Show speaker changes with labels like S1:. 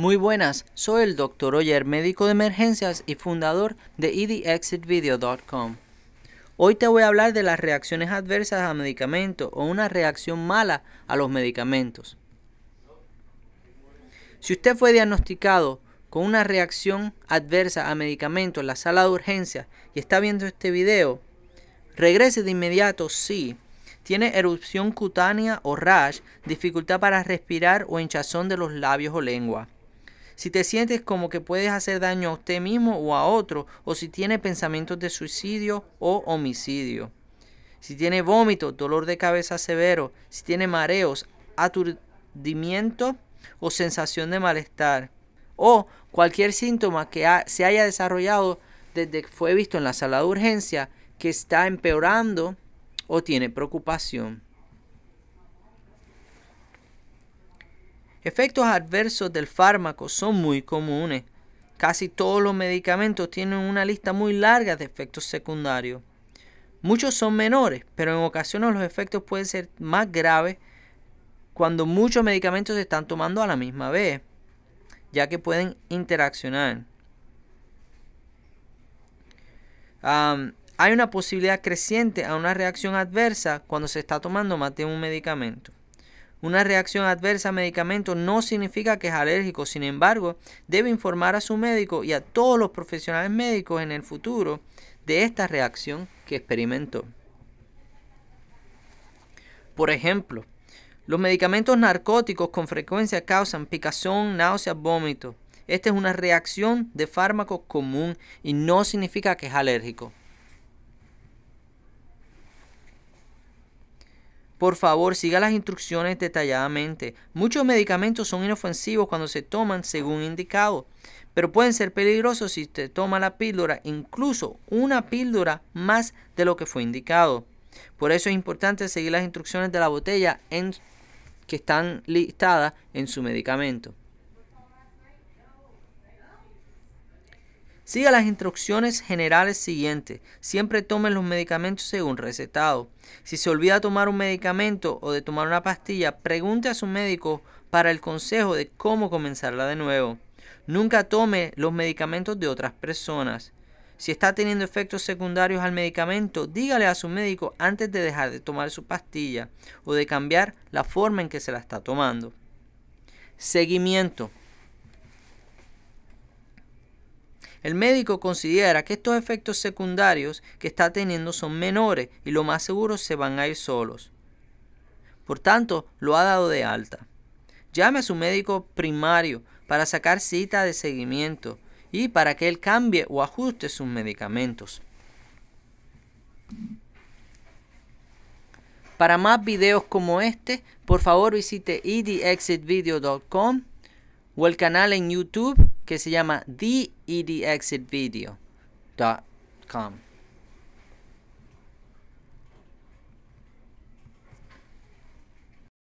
S1: Muy buenas, soy el Dr. Oyer, médico de emergencias y fundador de edexitvideo.com. Hoy te voy a hablar de las reacciones adversas a medicamentos o una reacción mala a los medicamentos. Si usted fue diagnosticado con una reacción adversa a medicamentos en la sala de urgencia y está viendo este video, regrese de inmediato si tiene erupción cutánea o rash, dificultad para respirar o hinchazón de los labios o lengua si te sientes como que puedes hacer daño a usted mismo o a otro, o si tiene pensamientos de suicidio o homicidio. Si tiene vómito, dolor de cabeza severo, si tiene mareos, aturdimiento o sensación de malestar, o cualquier síntoma que se haya desarrollado desde que fue visto en la sala de urgencia que está empeorando o tiene preocupación. Efectos adversos del fármaco son muy comunes. Casi todos los medicamentos tienen una lista muy larga de efectos secundarios. Muchos son menores, pero en ocasiones los efectos pueden ser más graves cuando muchos medicamentos se están tomando a la misma vez, ya que pueden interaccionar. hay una posibilidad creciente a una reacción adversa cuando se está tomando más de un medicamento. Una reacción adversa a medicamento no significa que es alérgico, sin embargo, debe informar a su médico y a todos los profesionales médicos en el futuro de esta reacción que experimentó. Por ejemplo, los medicamentos narcóticos con frecuencia causan picazón, náusea, vómito. Esta es una reacción de fármaco común y no significa que es alérgico. Por favor, siga las instrucciones detalladamente. Muchos medicamentos son inofensivos cuando se toman según indicado, pero pueden ser peligrosos si usted toma la píldora, incluso una píldora más de lo que fue indicado. Por eso es importante seguir las instrucciones de la botella en, que están listadas en su medicamento. Siga las instrucciones generales siguientes. Siempre tome los medicamentos según recetado. Si se olvida tomar un medicamento o de tomar una pastilla, pregunte a su médico para el consejo de cómo comenzarla de nuevo. Nunca tome los medicamentos de otras personas. Si está teniendo efectos secundarios al medicamento, dígale a su médico antes de dejar de tomar su pastilla o de cambiar la forma en que se la está tomando. Seguimiento. El médico considera que estos efectos secundarios que está teniendo son menores y lo más seguro se van a ir solos. Por tanto, lo ha dado de alta. Llame a su médico primario para sacar cita de seguimiento y para que él cambie o ajuste sus medicamentos. Para más videos como este, por favor visite edexitvideo.com o el canal en YouTube que se llama theedexitvideo.com.